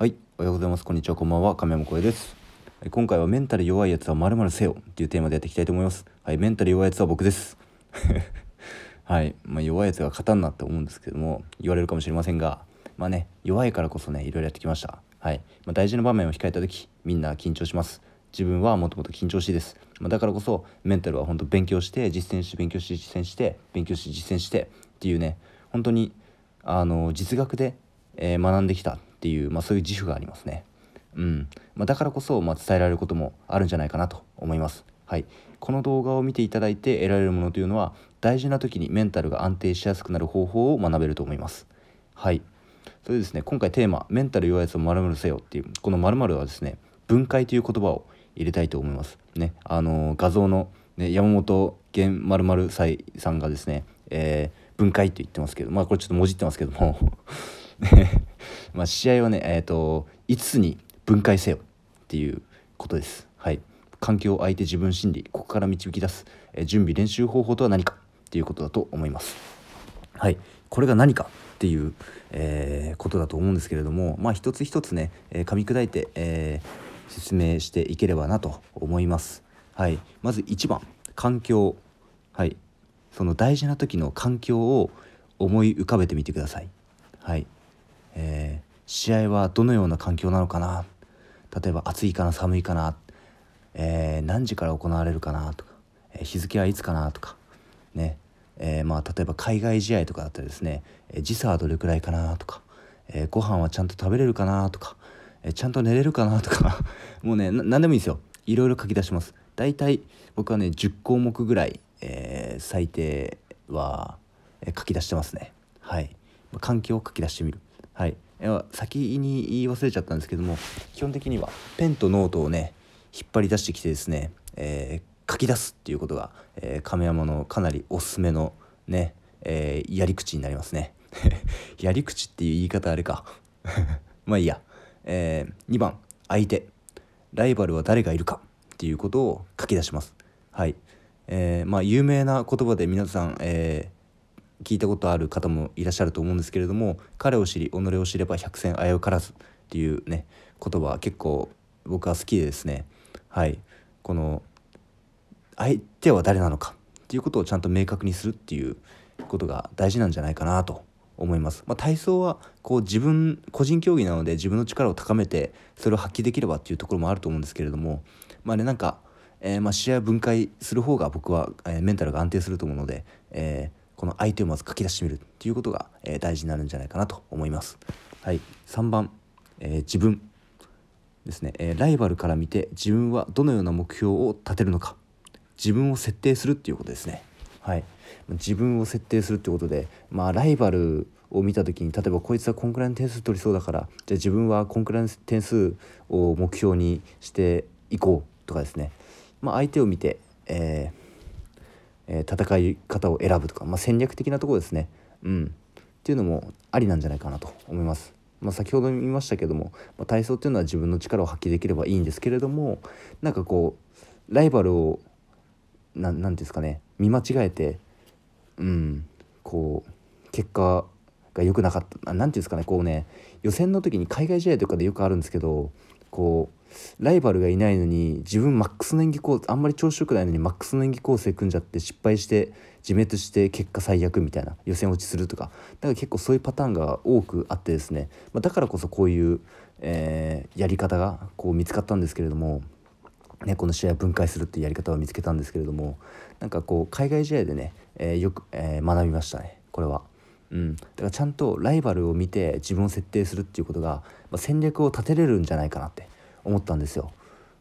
はい、おはようございます。こんにちは。こんばんは。亀山光です。今回はメンタル弱いやつはまるまるせよっていうテーマでやっていきたいと思います。はい、メンタル弱いやつは僕です。はい、まあ、弱いやつがたんなって思うんですけども、言われるかもしれませんが、まあね、弱いからこそね、いろいろやってきました。はい、まあ、大事な場面を控えた時、みんな緊張します。自分はもともと緊張しいです、まあ、だからこそメンタルは本当勉強して実践して勉強して実践して勉強して実践してっていうね本当にあの実学で、えー、学んできたっていう、まあ、そういう自負がありますね。うんまあ、だからこそ、まあ、伝えられることもあるんじゃないかなと思います。はい、この動画を見ていただいて得られるものというのは大事な時にメンタルが安定しやすくなる方法を学べると思います。はい、それでですね今回テーマ「メンタル弱いやつを丸々せよ」っていうこの「丸々はですね分解という言葉を入れたいと思います。ね、あの画像の、ね、山本源丸々さんがですね、えー、分解って言ってますけどまあこれちょっともじってますけども まあ試合をね、えーと5つに分解せよっていうことです。はい、環境相手自分心理ここから導き出す、えー、準備練習方法とは何かっていうことだと思います。はい、これが何かっていう、えー、ことだと思うんですけれども、まあ、一つ一つね、えー、噛み砕いて、えー、説明していければなと思います。はい、まず1番環境、はい、その大事な時の環境を思い浮かべてみてください。はい、試合はどのような環境なのかな例えば暑いかな寒いかな、えー、何時から行われるかなとか、えー、日付はいつかなとかね、えー、まあ例えば海外試合とかだったらですね、え時差はどれくらいかなとか、えー、ご飯はちゃんと食べれるかなとか、えちゃんと寝れるかなとか もうね何でもいいですよいろいろ書き出します大体僕はね10項目ぐらい、え最低は書き出してますねはい環境を書き出してみるはい先に言い忘れちゃったんですけども基本的にはペンとノートをね引っ張り出してきてですね、えー、書き出すっていうことが、えー、亀山のかなりおすすめのね、えー、やり口になりますね やり口っていう言い方あれか まあいいや、えー、2番相手ライバルは誰がいるかっていうことを書き出しますはい、えー、まあ有名な言葉で皆さん、えー、聞いたことある方もいらっしゃると思うんですけれども「彼を知り己を知れば百戦危うからず」っていうね言葉結構僕は好きでですねはいこの相手は誰なのかっていうことをちゃんと明確にするっていうことが大事なんじゃないかなと思います、まあ、体操はこう自分個人競技なので自分の力を高めてそれを発揮できればっていうところもあると思うんですけれどもまあねなんか、えー、ま試合分解する方が僕は、えー、メンタルが安定すると思うので、えーこの相手をまず書き出してみるっていうことが、えー、大事になるんじゃないかなと思います。はい、3番、えー、自分ですね、えー、ライバルから見て自分はどのような目標を立てるのか自分を設定するっていうことですね。はい、自分を設定するってことで、まあ、ライバルを見た時に例えばこいつはこんくらいの点数取りそうだからじゃあ自分はこんくらいの点数を目標にしていこうとかですね、まあ、相手を見て、えーえ戦い方を選ぶとか、まあ、戦略的なところですね、うん、っていうのもありなんじゃないかなと思います。まあ、先ほども言いましたけども、まあ、体操っていうのは自分の力を発揮できればいいんですけれどもなんかこうライバルを何て言うんですかね見間違えてうんこう結果が良くなかった何て言うんですかねこうね予選の時に海外試合とかでよくあるんですけどこうライバルがいないのに自分マックスの演技構あんまり調子よくないのにマックスの演技構成組んじゃって失敗して自滅して結果最悪みたいな予選落ちするとかだから結構そういうパターンが多くあってですね、まあ、だからこそこういう、えー、やり方がこう見つかったんですけれども。ね、この試合分解するっていうやり方を見つけたんですけれどもなんかこう海外試合でね、えー、よく、えー、学びましたねこれは。うん、だからちゃんとライバルを見て自分を設定するっていうことが、まあ、戦略を立てれるんじゃないかなって思ったんですよ。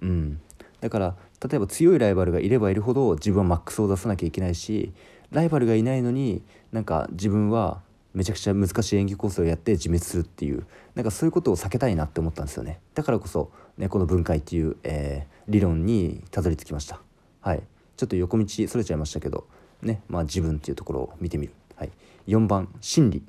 うん、だから例えば強いライバルがいればいるほど自分はマックスを出さなきゃいけないしライバルがいないのになんか自分はめちゃくちゃ難しい演技構成をやって自滅するっていうなんかそういうことを避けたいなって思ったんですよねだからこそ、ね、この分解っていう、えー、理論にたどり着きましたはいちょっと横道それちゃいましたけどねまあ自分っていうところを見てみるはい。4番心理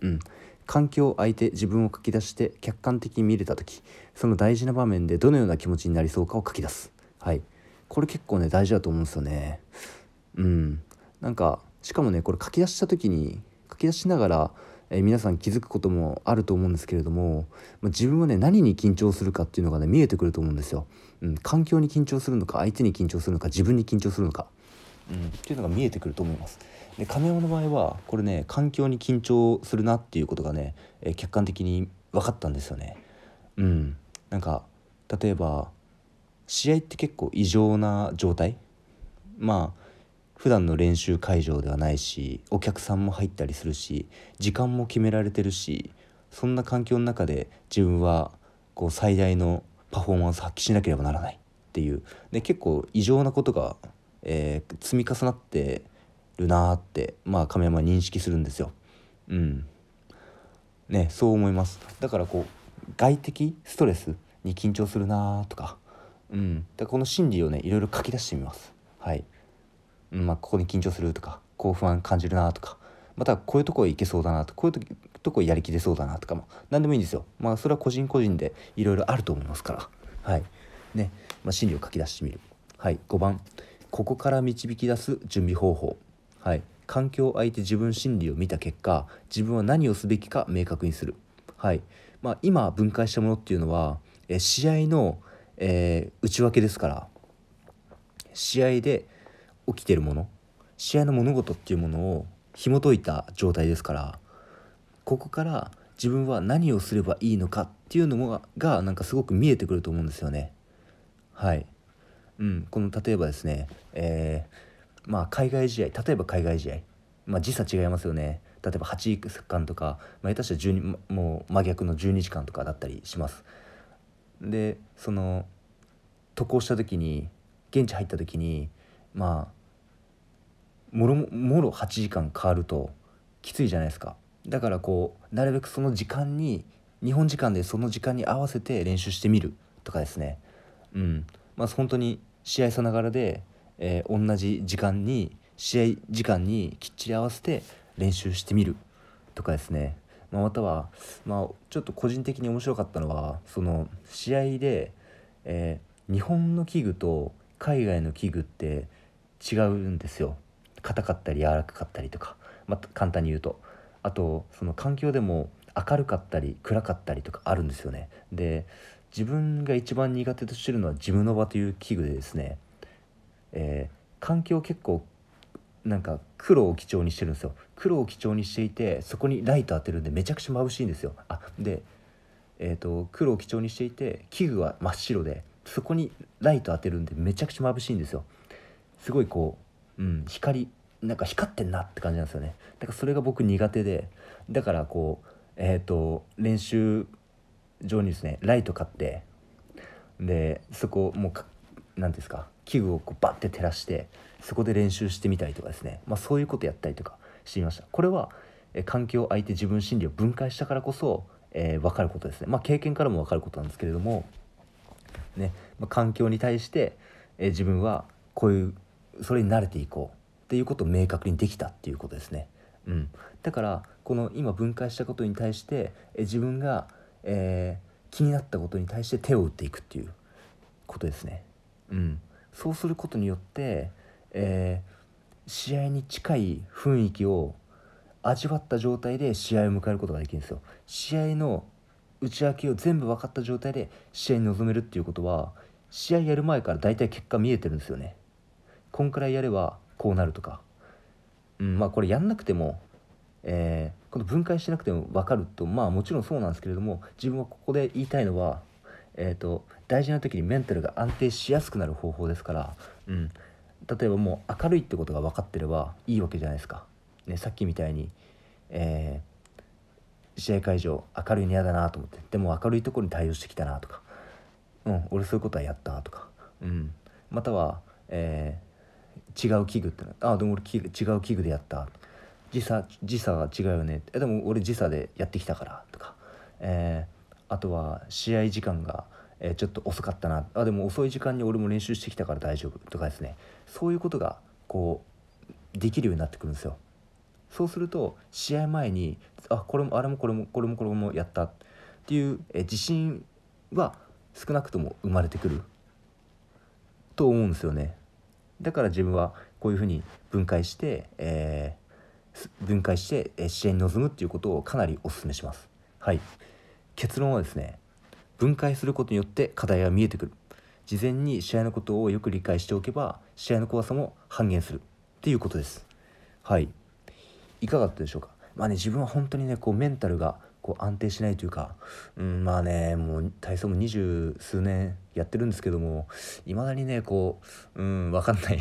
うん環境相手自分を書き出して客観的に見れた時その大事な場面でどのような気持ちになりそうかを書き出すはいこれ結構ね大事だと思うんですよねうんなんかしかもねこれ書き出した時に書き出しながら、えー、皆さん気づくこともあると思うんですけれども、まあ、自分はね何に緊張するかっていうのがね見えてくると思うんですよ、うん、環境に緊張するのか相手に緊張するのか自分に緊張するのかうん、っていうのが見えてくると思います。で亀山の場合はこれね環境に緊張するなっていうことがね、え客観的に分かったんですよね。うん、なんか例えば試合って結構異常な状態まあ普段の練習会場ではないしお客さんも入ったりするし時間も決められてるしそんな環境の中で自分はこう最大のパフォーマンス発揮しなければならないっていうで結構異常なことがえー、積み重なってるなーって、まあ、亀山は認識するんですよ。うんね、そう思いますだからこう外的ストレスに緊張するなーとか,、うん、だこの心理をねいろいろ書き出してみます。はいまあ、ここに緊張するとかこう不安感じるなとかまたこういうとこ行けそうだなとこういうとこやりきれそうだなとかも何でもいいんですよ。まあそれは個人個人でいろいろあると思いますから。はい。ね。まあ、心理を書き出してみる。はい。5番。ここから導き出す準備方法、はい、環境相手自分心理を見た結果自分は何をすべきか明確にする、はいまあ、今分解したものっていうのはえ試合の、えー、内訳ですから試合で起きてるもの試合の物事っていうものを紐解いた状態ですからここから自分は何をすればいいのかっていうのががなんかすごく見えてくると思うんですよね。はいうん、この例えばですね、えー、まあ、海外試合例えば海外試合、まあ、時差違いますよね例えば8時間とか、まあ、下手したら12もう真逆の12時間とかだったりします。でその渡航した時に現地入った時にまあもろもろ8時間変わるときついじゃないですかだからこうなるべくその時間に日本時間でその時間に合わせて練習してみるとかですねうんまあ、本当に試合さながらで、えー、同じ時間に試合時間にきっちり合わせて練習してみるとかですね、まあ、または、まあ、ちょっと個人的に面白かったのはその試合で、えー、日本の器具と海外の器具って違うんですよ硬かったり柔らかかったりとか、まあ、簡単に言うとあとその環境でも明るかったり暗かったりとかあるんですよねで自分が一番苦手としてるのはジムノバという器具でですね、えー、環境結構なんか黒を基調にしてるんですよ黒を基調にしていてそこにライト当てるんでめちゃくちゃ眩しいんですよあでえっ、ー、と黒を基調にしていて器具は真っ白でそこにライト当てるんでめちゃくちゃ眩しいんですよすごいこう、うん、光なんか光ってんなって感じなんですよねだからそれが僕苦手でだからこうえっ、ー、と練習上にですねライト買ってでそこもう何ですか器具をこうバッて照らしてそこで練習してみたりとかですね、まあ、そういうことやったりとかしてみましたこれはえ環境相手自分心理を分解したからこそ、えー、分かることですねまあ経験からも分かることなんですけれどもね、まあ、環境に対して、えー、自分はこういうそれに慣れていこうっていうことを明確にできたっていうことですね。うん、だからこの今分解したことに対して、えー、自分がえー、気になったことに対して手を打っていくっていうことですね。うん、そうすることによって、えー、試合に近い雰囲気を味わった状態で試合を迎えることができるんですよ。試合の内訳を全部分かった状態で試合に臨めるっていうことは試合やる前から大体結果見えてるんですよね。こんくらいやればこうなるとか、うん、まあこれやんなくてもえー、この分解しなくても分かるとまあもちろんそうなんですけれども自分はここで言いたいのは、えーと、大事な時にメンタルが安定しやすくなる方法ですから、うん、例えばもう明るいってことが分かってればいいわけじゃないですか。ね、さっきみたいに、えー、試合会場明るいの嫌だなと思ってでも明るいところに対応してきたなとか、うん、俺そういうことはやったとか、うん、または、えー、違う器具ってああでも俺違う器具でやった時差時差が違うよねえでも俺時差でやってきたからとか、えー、あとは試合時間が、えー、ちょっと遅かったなあでも遅い時間に俺も練習してきたから大丈夫とかですねそういうことがこうできるようになってくるんですよ。そうすると試合前にあこれもあれもこれもこれもこれもやったっていう、えー、自信は少なくとも生まれてくると思うんですよね。だから自分はこういうふうに分解して、えー分解して支援に臨むっていうことをかなりお勧めします。はい、結論はですね分解することによって課題が見えてくる事前に試合のことをよく理解しておけば試合の怖さも半減するっていうことですはいいかがだったでしょうかまあね自分は本当にねこうメンタルがこう安定しないというか、うん、まあねもう体操も二十数年やってるんですけどもいまだにねこううん分かんない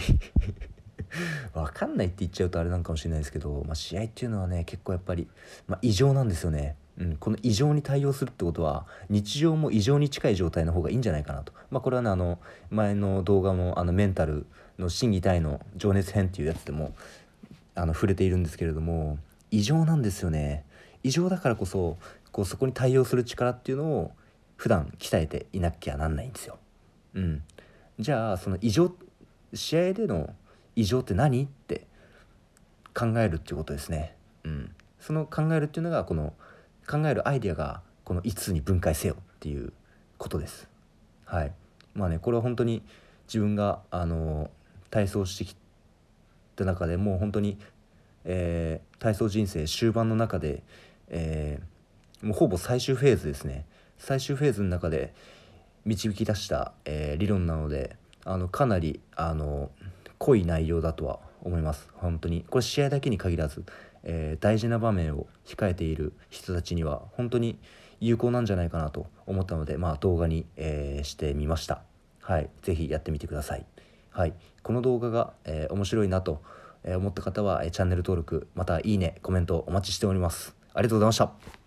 分 かんないって言っちゃうとあれなんかもしれないですけど、まあ、試合っていうのはね結構やっぱり、まあ、異常なんですよね。うん、この異常に対応するってことは日常も異常に近い状態の方がいいんじゃないかなと、まあ、これはねあの前の動画もあのメンタルの心技体の情熱編っていうやつでもあの触れているんですけれども異常なんですよね異常だからこそこうそこに対応する力っていうのを普段鍛えていなきゃなんないんですよ。うん、じゃあその異常試合での異常って何って考えるっていうことですね。うん、その考えるっていうのがこの考えるアイデアがこの5つに分解せよっていうことです。はい、まあねこれは本当に自分があの体操してきた中でもう本当に、えー、体操人生終盤の中で、えー、もうほぼ最終フェーズですね最終フェーズの中で導き出した、えー、理論なのであのかなりあの濃い内容だとは思います本当にこれ試合だけに限らず、えー、大事な場面を控えている人たちには本当に有効なんじゃないかなと思ったので、まあ、動画に、えー、してみましたはい是非やってみてくださいはいこの動画が、えー、面白いなと思った方は、えチャンネル登録またいいねコメントお待ちしておりますありがとうございました